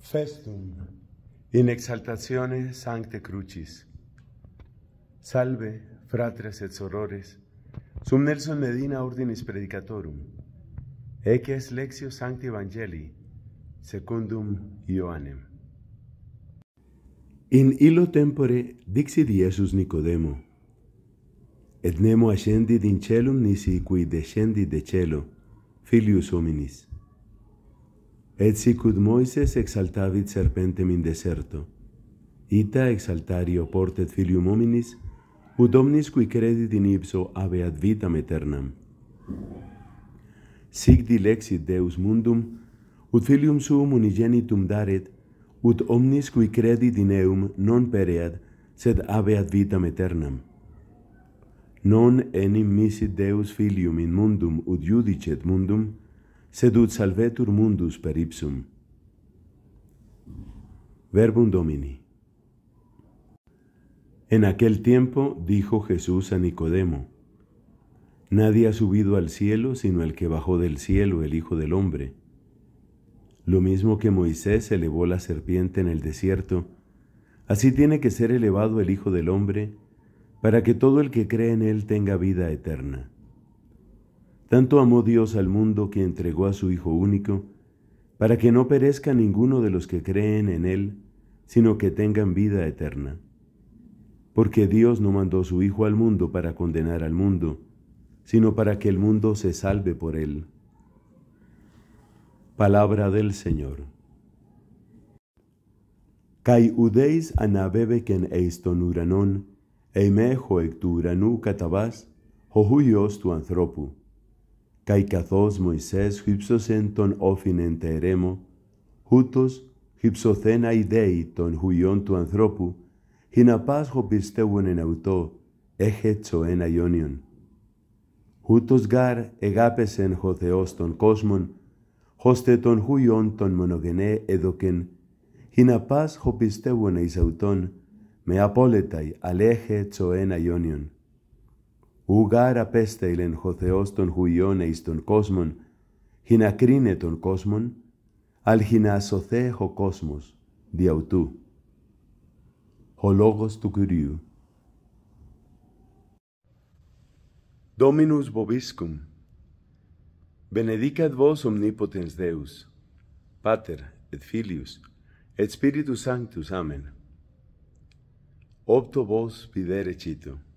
Festum in exaltatione Sancte Crucis. Salve fratres et sorores. Sum Nelson Medina ordinis predicatorum. Ecce est lexio Sancti Evangelii secundum Ioannem. In illo tempore dixi Iesus Nicodemo Et nemo ascendit in celum nisi qui descendit de celo filius hominis et sicut Moises exaltavit serpentem in deserto. Ita exaltario portet filium hominis, ut omnis cui credit in ipso habeat vitam eternam. Sic dilexit Deus mundum, ut filium suum unigenitum daret, ut omnis cui credit in eum non pereat, sed habeat vitam eternam. Non enim misit Deus filium in mundum, ut judicet mundum, sedut salvetur mundus per ipsum. Verbum Domini. En aquel tiempo dijo Jesús a Nicodemo, Nadie ha subido al cielo sino el que bajó del cielo, el Hijo del Hombre. Lo mismo que Moisés elevó la serpiente en el desierto, así tiene que ser elevado el Hijo del Hombre, para que todo el que cree en él tenga vida eterna. Tanto amó Dios al mundo que entregó a su Hijo único, para que no perezca ninguno de los que creen en Él, sino que tengan vida eterna. Porque Dios no mandó su Hijo al mundo para condenar al mundo, sino para que el mundo se salve por Él. Palabra del Señor. Kai udeis anabebeken eiston tu anthropu. Καί καθώς Μωυσές χύψωσεν τον όφινεν τα ερέμο, ούτως χύψωθεν αηδέοι των χουιών του ανθρώπου, χιν απάσχο πιστεύουν εν αυτό, έχετσο ένα αιώνιον. Ούτως γάρ εγάπεσεν χω Θεός των κόσμων, χώστε τόν χουιών τόν μονογενέ έδωκεν, χιν απάσχο πιστεύουν εις αυτόν, με απόλετα αλέχετσο ένα γιόνιον. Ugar apeste ilen ho Theos ton huion eis ton kosmon, hina krine ton kosmon, al hina asothe ho kosmos, diautu. Ho logos tu kuriu. Dominus bobiscum, benedicat vos omnipotens Deus, Pater et Filius, et Spiritus Sanctus, Amen. Opto vos pidere citum.